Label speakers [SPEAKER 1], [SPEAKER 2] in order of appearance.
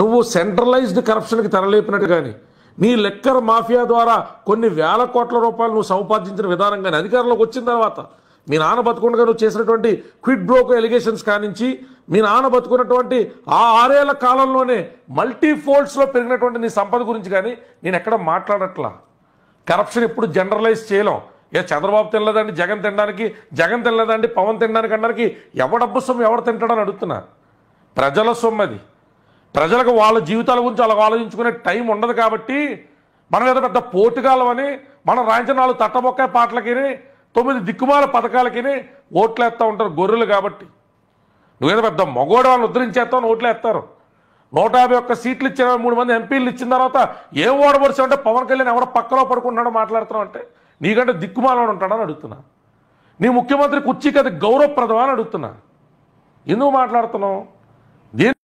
[SPEAKER 1] నువ్వు సెంట్రలైజ్డ్ కరప్షన్కి తెరలేపినట్టు కానీ నీ లెక్కర్ మాఫియా ద్వారా కొన్ని వేల కోట్ల రూపాయలు నువ్వు సంపాదించిన విధానం కానీ అధికారంలోకి వచ్చిన తర్వాత మీ నాన్న బతుకుండగా నువ్వు చేసినటువంటి క్విడ్ బ్రోకో ఎలిగేషన్స్ కానించి మీ నాన్న బతుకున్నటువంటి ఆ ఆరేళ్ల కాలంలోనే మల్టీ ఫోల్డ్స్లో పెరిగినటువంటి నీ సంపద గురించి కానీ నేను ఎక్కడ మాట్లాడట్లా కరప్షన్ ఎప్పుడు జనరలైజ్ చేయలేం ఏ చంద్రబాబు తినలేదండి జగన్ తినడానికి జగన్ తినలేదండి పవన్ తినడానికి అనడానికి ఎవడబ్బు సొమ్ము ఎవడు తింటాడని అడుగుతున్నా ప్రజల సొమ్మది ప్రజలకు వాళ్ళ జీవితాల గురించి అలా ఆలోచించుకునే టైం ఉండదు కాబట్టి మనం ఏదో పెద్ద పోటుగాలం అని మనం రాయించిన వాళ్ళు తట్టబొక్క పాటలకి తొమ్మిది దిక్కుమాల పథకాలకి ఓట్లు వేస్తూ ఉంటారు గొర్రెలు కాబట్టి నువ్వేదో పెద్ద మగోడు వాళ్ళు ఉద్ధరించేస్తావు ఓట్లు వేస్తారు నూట యాభై ఒక్క సీట్లు ఇచ్చిన మూడు మంది ఎంపీలు ఇచ్చిన తర్వాత ఏం అంటే పవన్ కళ్యాణ్ ఎవడో పక్కలో పడుకుంటున్నాడో మాట్లాడుతున్నావు అంటే నీకంటే దిక్కుమాలవాడు ఉంటాడని అడుగుతున్నా నీ ముఖ్యమంత్రి కుర్చీకి అది గౌరవప్రదమా అని అడుగుతున్నా ఎందుకు మాట్లాడుతున్నావు